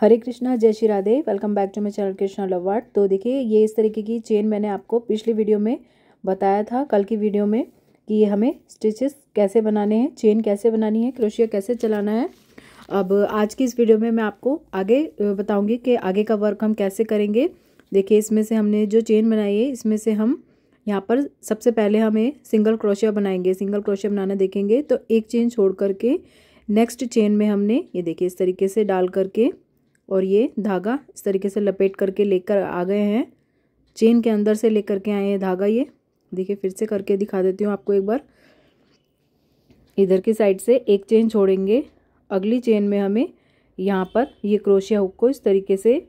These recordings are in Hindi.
हरे कृष्णा जय Shri Radhe welcome back to my channel Krishna love art तो देखिए ये इस तरीके की चेन मैंने आपको पिछली वीडियो में बताया था कल की वीडियो में कि हमें स्टिचेस कैसे बनाने हैं चेन कैसे बनानी है क्रोशिया कैसे चलाना है अब आज की इस वीडियो में मैं आपको आगे बताऊँगी कि आगे का वर्क हम कैसे करेंगे देखिए इसमें से हमने जो चेन बनाई है इसमें से हम यहाँ पर सबसे पहले हमें सिंगल क्रोशिया बनाएंगे सिंगल क्रोशिया बनाना देखेंगे तो एक चेन छोड़ करके नेक्स्ट चेन में हमने ये देखिए इस तरीके से डाल करके और ये धागा इस तरीके से लपेट करके लेकर आ गए हैं चेन के अंदर से लेकर के आए हैं धागा ये देखिए फिर से करके दिखा देती हूँ आपको एक बार इधर की साइड से एक चेन छोड़ेंगे अगली चेन में हमें यहाँ पर ये क्रोशिया हुक को इस तरीके से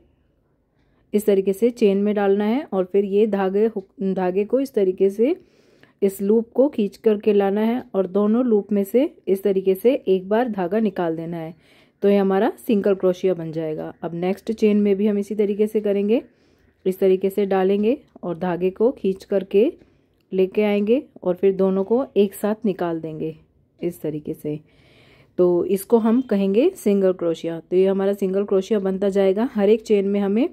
इस तरीके से चेन में डालना है और फिर ये धागे धागे को इस तरीके से इस लूप को खींच करके लाना है और दोनों लूप में से इस तरीके से एक बार धागा निकाल देना है तो ये हमारा सिंगल क्रोशिया बन जाएगा अब नेक्स्ट चेन में भी हम इसी तरीके से करेंगे इस तरीके से डालेंगे और धागे को खींच करके लेके आएंगे और फिर दोनों को एक साथ निकाल देंगे इस तरीके से तो इसको हम कहेंगे सिंगल क्रोशिया तो ये हमारा सिंगल क्रोशिया बनता जाएगा हर एक चेन में हमें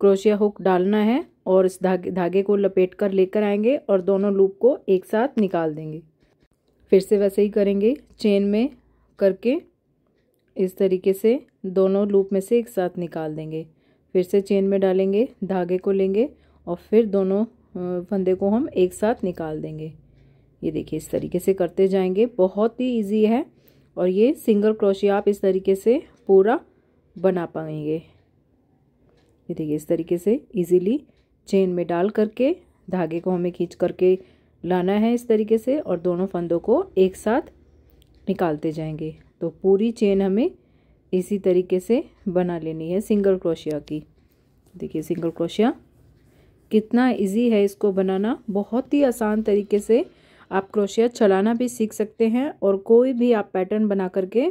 क्रोशिया हुक डालना है और इस धागे धागे को लपेट कर लेकर आएंगे और दोनों लूप को एक साथ निकाल देंगे फिर से वैसे ही करेंगे चेन में करके इस तरीके से दोनों लूप में से एक साथ निकाल देंगे फिर से चेन में डालेंगे धागे को लेंगे और फिर दोनों फंदे को हम एक साथ निकाल देंगे ये देखिए इस तरीके से करते जाएंगे बहुत ही इजी है और ये सिंगल क्रोशिया आप इस तरीके से पूरा बना पाएंगे ये देखिए इस तरीके से इजीली चेन में डाल करके धागे को हमें खींच करके लाना है इस तरीके से और दोनों फंदों को एक साथ निकालते जाएंगे तो पूरी चेन हमें इसी तरीके से बना लेनी है सिंगल क्रोशिया की देखिए सिंगल क्रोशिया कितना इजी है इसको बनाना बहुत ही आसान तरीके से आप क्रोशिया चलाना भी सीख सकते हैं और कोई भी आप पैटर्न बना करके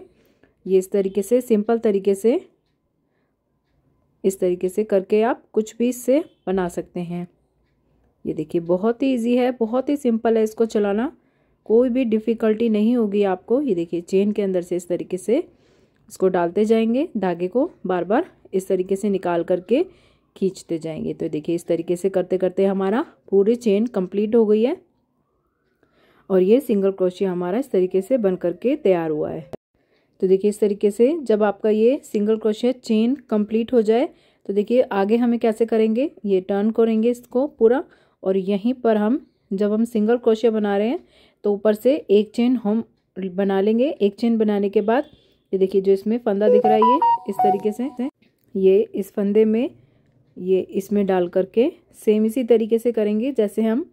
ये इस तरीके से सिंपल तरीके से इस तरीके से करके आप कुछ भी इससे बना सकते हैं ये देखिए बहुत ही इजी है बहुत ही सिंपल है इसको चलाना कोई भी डिफ़िकल्टी नहीं होगी आपको ये देखिए चेन के अंदर से इस तरीके से इसको डालते जाएंगे धागे को बार बार इस तरीके से निकाल करके खींचते जाएंगे तो देखिए इस तरीके से करते करते हमारा पूरी चेन कंप्लीट हो गई है और ये सिंगल क्रोशिया हमारा इस तरीके से बन करके तैयार हुआ है तो देखिए इस तरीके से जब आपका ये सिंगल क्रोशिया चेन कंप्लीट हो जाए तो देखिए आगे हमें कैसे करेंगे ये टर्न करेंगे इसको पूरा और यहीं पर हम जब हम सिंगल क्रोशिया बना रहे हैं तो ऊपर से एक चेन हम बना लेंगे एक चेन बनाने के बाद ये देखिए जो इसमें फंदा दिख रहा है ये इस तरीके से ये इस फंदे में ये इसमें डाल करके सेम इसी तरीके से करेंगे जैसे हम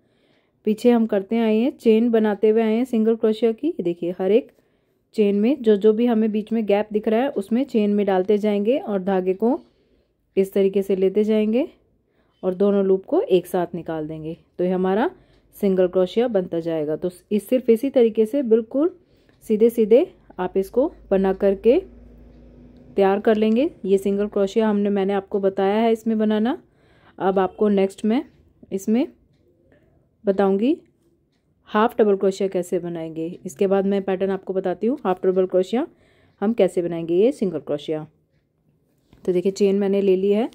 पीछे हम करते आए हैं चेन बनाते हुए आए हैं सिंगल क्रोशिया की देखिए हर एक चेन में जो जो भी हमें बीच में गैप दिख रहा है उसमें चेन में डालते जाएंगे और धागे को इस तरीके से लेते जाएंगे और दोनों लूप को एक साथ निकाल देंगे तो ये हमारा सिंगल क्रोशिया बनता जाएगा तो इस सिर्फ इसी तरीके से बिल्कुल सीधे सीधे आप इसको बना करके तैयार कर लेंगे ये सिंगल क्रोशिया हमने मैंने आपको बताया है इसमें बनाना अब आपको नेक्स्ट में इसमें बताऊंगी हाफ डबल क्रोशिया कैसे बनाएंगे इसके बाद मैं पैटर्न आपको बताती हूँ हाफ डबल क्रोशिया हम कैसे बनाएंगे ये सिंगल क्रोशिया तो देखिए चेन मैंने ले ली है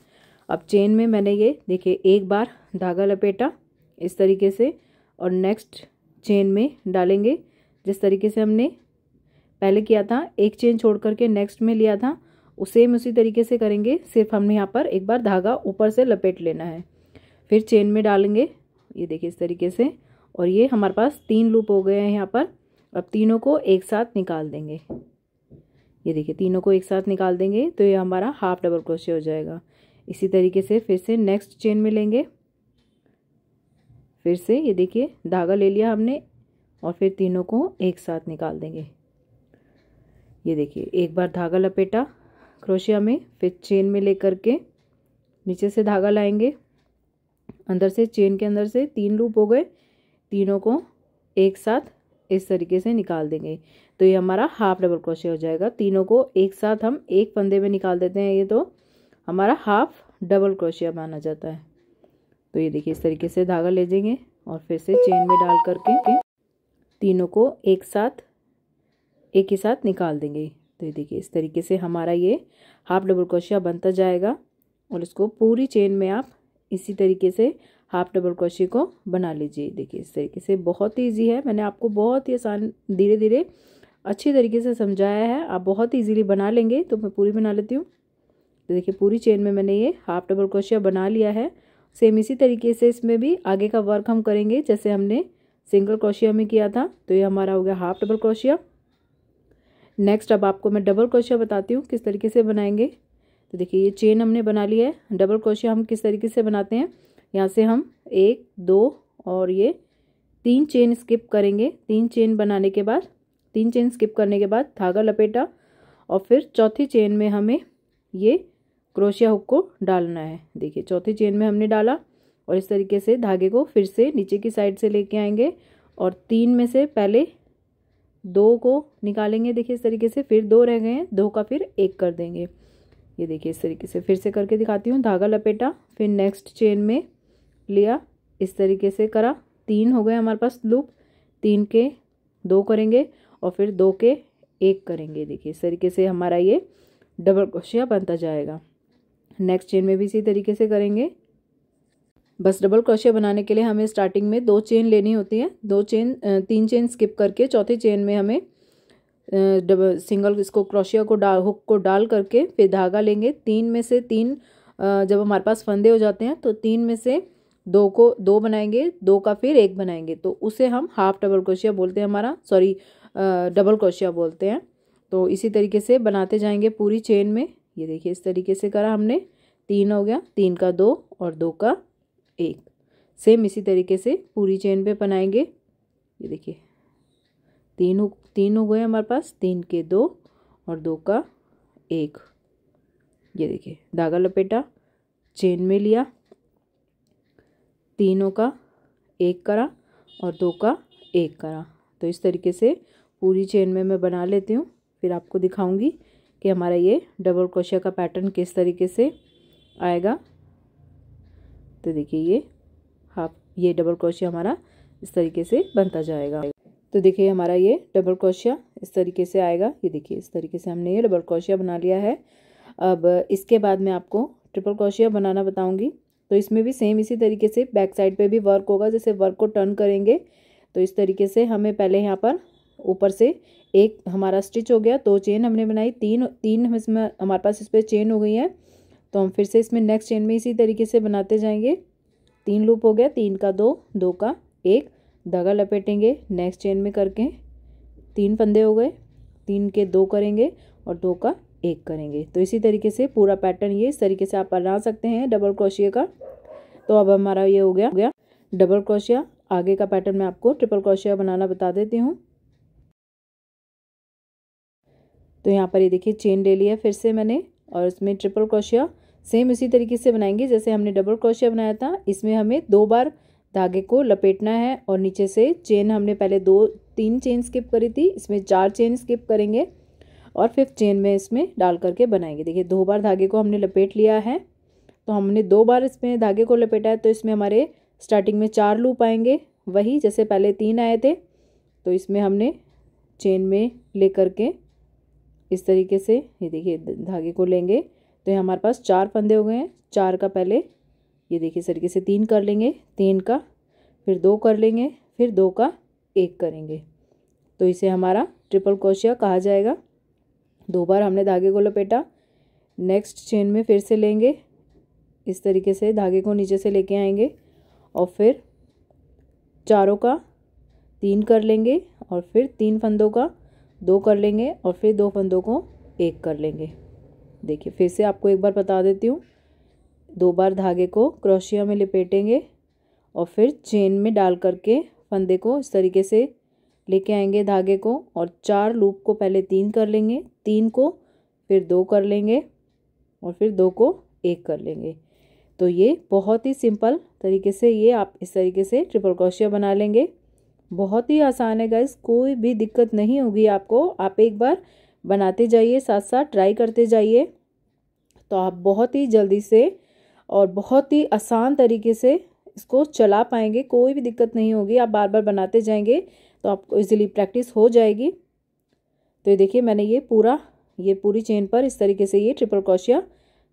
अब चेन में मैंने ये देखिए एक बार धागा लपेटा इस तरीके से और नेक्स्ट चेन में डालेंगे जिस तरीके से हमने पहले किया था एक चेन छोड़ करके नेक्स्ट में लिया था सेम उसी तरीके से करेंगे सिर्फ हमने यहाँ पर एक बार धागा ऊपर से लपेट लेना है फिर चेन में डालेंगे ये देखिए इस तरीके से और ये हमारे पास तीन लूप हो गए हैं यहाँ पर अब तीनों को एक साथ निकाल देंगे ये देखिए तीनों को एक साथ निकाल देंगे तो ये हमारा हाफ डबल क्रोशे हो जाएगा इसी तरीके से फिर से नेक्स्ट चेन में लेंगे फिर से ये देखिए धागा ले लिया हमने और फिर तीनों को एक साथ निकाल देंगे ये देखिए एक बार धागा लपेटा क्रोशिया में फिर चेन में लेकर के नीचे से धागा लाएंगे अंदर से चेन के अंदर से तीन लूप हो गए तीनों को एक साथ इस तरीके से निकाल देंगे तो ये हमारा हाफ डबल क्रोशिया हो जाएगा तीनों को एक साथ हम एक फंदे में निकाल देते हैं ये तो हमारा हाफ डबल क्रोशिया माना जाता है तो ये देखिए इस तरीके से धागा ले जाएंगे और फिर से चेन में डाल करके तीनों को एक साथ एक ही साथ निकाल देंगे तो ये देखिए इस तरीके से हमारा ये हाफ डबल क्रोशिया बनता जाएगा और इसको पूरी चेन में आप इसी तरीके से हाफ डबल क्रोशिया को बना लीजिए देखिए इस तरीके से बहुत ही ईजी है मैंने आपको बहुत ही आसान धीरे धीरे अच्छी तरीके से समझाया है आप बहुत ईजीली बना लेंगे तो मैं पूरी बना लेती हूँ तो देखिए पूरी चेन में मैंने ये हाफ डबल क्रोशिया बना लिया है सेम इसी तरीके से इसमें भी आगे का वर्क हम करेंगे जैसे हमने सिंगल क्रोशिया में किया था तो ये हमारा हो गया हाफ डबल क्रोशिया नेक्स्ट अब आपको मैं डबल क्रोशिया बताती हूँ किस तरीके से बनाएंगे तो देखिए ये चेन हमने बना ली है डबल क्रोशिया हम किस तरीके से बनाते हैं यहाँ से हम एक दो और ये तीन चेन स्किप करेंगे तीन चेन बनाने के बाद तीन चेन स्किप करने के बाद धागा लपेटा और फिर चौथी चेन में हमें ये क्रोशिया हुक को डालना है देखिए चौथी चेन में हमने डाला और इस तरीके से धागे को फिर से नीचे की साइड से लेके आएंगे और तीन में से पहले दो को निकालेंगे देखिए इस तरीके से फिर दो रह गए हैं दो का फिर एक कर देंगे ये देखिए इस तरीके से फिर से करके दिखाती हूँ धागा लपेटा फिर नेक्स्ट चेन में लिया इस तरीके से करा तीन हो गए हमारे पास लूप तीन के दो करेंगे और फिर दो के एक करेंगे देखिए इस तरीके से हमारा ये डबल क्रोशिया बनता जाएगा नेक्स्ट चेन में भी इसी तरीके से करेंगे बस डबल क्रोशिया बनाने के लिए हमें स्टार्टिंग में दो चेन लेनी होती है दो चेन तीन चेन स्किप करके चौथी चेन में हमें डबल सिंगल इसको क्रोशिया को डाल हुक को डाल करके फिर धागा लेंगे तीन में से तीन जब हमारे पास फंदे हो जाते हैं तो तीन में से दो को दो बनाएंगे दो का फिर एक बनाएंगे तो उसे हम हाफ डबल क्रोशिया बोलते हैं हमारा सॉरी डबल क्रोशिया बोलते हैं तो इसी तरीके से बनाते जाएंगे पूरी चेन में ये देखिए इस तरीके से करा हमने तीन हो गया तीन का दो और दो का एक सेम इसी तरीके से पूरी चेन पे बनाएंगे ये देखिए तीन हो तीन हो गए हमारे पास तीन के दो और दो का एक ये देखिए धागा लपेटा चेन में लिया तीनों का एक करा और दो का एक करा तो इस तरीके से पूरी चेन में मैं बना लेती हूँ फिर आपको दिखाऊंगी कि हमारा ये डबल क्रोशिया का पैटर्न किस तरीके से आएगा तो देखिए ये हाफ ये डबल क्रोशिया हमारा इस तरीके से बनता जाएगा तो देखिए हमारा ये डबल क्रोशिया इस तरीके से आएगा ये देखिए इस तरीके से हमने ये डबल क्रोशिया बना लिया है अब इसके बाद मैं आपको ट्रिपल क्रोशिया बनाना बताऊंगी तो इसमें भी सेम इसी तरीके से बैक साइड पे भी वर्क होगा जैसे वर्क को टर्न करेंगे तो इस तरीके से हमें पहले यहाँ पर ऊपर से एक हमारा स्टिच हो गया दो चेन हमने बनाई तीन तीन हम इसमें हमारे पास इस पर चेन हो गई है तो हम फिर से इसमें नेक्स्ट चेन में इसी तरीके से बनाते जाएंगे तीन लूप हो गया तीन का दो दो का एक धागा लपेटेंगे नेक्स्ट चेन में करके तीन फंदे हो गए तीन के दो करेंगे और दो का एक करेंगे तो इसी तरीके से पूरा पैटर्न ये इस तरीके से आप बना सकते हैं डबल क्रोशिया का तो अब हमारा ये हो गया हो गया डबल क्रोशिया आगे का पैटर्न मैं आपको ट्रिपल क्रोशिया बनाना बता देती हूँ तो यहाँ पर ये देखिए चेन ले लिया फिर से मैंने और इसमें ट्रिपल क्रोशिया सेम उसी तरीके से बनाएंगे जैसे हमने डबल क्रोशिया बनाया था इसमें हमें दो बार धागे को लपेटना है और नीचे से चेन हमने पहले दो तीन चेन स्किप करी थी इसमें चार चेन स्किप करेंगे और फिफ्थ चेन में इसमें डाल करके बनाएंगे देखिए दो बार धागे को हमने लपेट लिया है तो हमने दो बार इसमें धागे को लपेटा है तो इसमें हमारे स्टार्टिंग में चार लूप आएंगे वही जैसे पहले तीन आए थे तो इसमें हमने चेन में ले करके इस तरीके से ये देखिए धागे को लेंगे तो ये हमारे पास चार फंदे हो गए हैं चार का पहले ये देखिए इस तरीके से तीन कर लेंगे तीन का फिर दो कर लेंगे फिर दो का एक करेंगे तो इसे हमारा ट्रिपल क्रोशिया कहा जाएगा दो बार हमने धागे को लपेटा नेक्स्ट चेन में फिर से लेंगे इस तरीके से धागे को नीचे से लेके आएंगे और फिर चारों का तीन कर लेंगे और फिर तीन फंदों का दो कर लेंगे और फिर दो फंदों को एक कर लेंगे देखिए फिर से आपको एक बार बता देती हूँ दो बार धागे को क्रोशिया में लपेटेंगे और फिर चेन में डाल करके फंदे को इस तरीके से लेके आएंगे धागे को और चार लूप को पहले तीन कर लेंगे तीन को फिर दो कर लेंगे और फिर दो को एक कर लेंगे तो ये बहुत ही सिंपल तरीके से ये आप इस तरीके से ट्रिपल क्रोशिया बना लेंगे बहुत ही आसान है गाइस कोई भी दिक्कत नहीं होगी आपको आप एक बार बनाते जाइए साथ साथ ट्राई करते जाइए तो आप बहुत ही जल्दी से और बहुत ही आसान तरीके से इसको चला पाएंगे कोई भी दिक्कत नहीं होगी आप बार बार बनाते जाएंगे तो आपको इजीली प्रैक्टिस हो जाएगी तो ये देखिए मैंने ये पूरा ये पूरी चेन पर इस तरीके से ये ट्रिपल क्रोशिया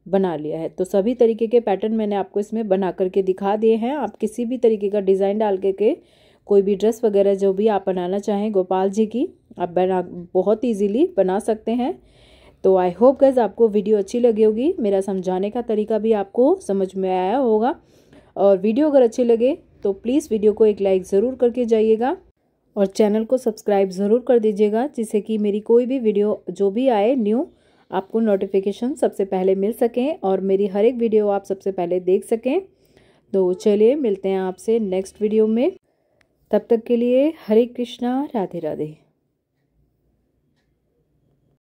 बना लिया है तो सभी तरीके के पैटर्न मैंने आपको इसमें बना करके दिखा दिए हैं आप किसी भी तरीके का डिज़ाइन डाल करके कोई भी ड्रेस वगैरह जो भी आप बनाना चाहें गोपाल जी की आप बना बहुत ईजीली बना सकते हैं तो आई होप गज़ आपको वीडियो अच्छी लगी होगी मेरा समझाने का तरीका भी आपको समझ में आया होगा और वीडियो अगर अच्छी लगे तो प्लीज़ वीडियो को एक लाइक ज़रूर करके जाइएगा और चैनल को सब्सक्राइब ज़रूर कर दीजिएगा जिससे कि मेरी कोई भी वीडियो जो भी आए न्यू आपको नोटिफिकेशन सबसे पहले मिल सकें और मेरी हर एक वीडियो आप सबसे पहले देख सकें तो चलिए मिलते हैं आपसे नेक्स्ट वीडियो में तब तक के लिए हरे कृष्णा राधे राधे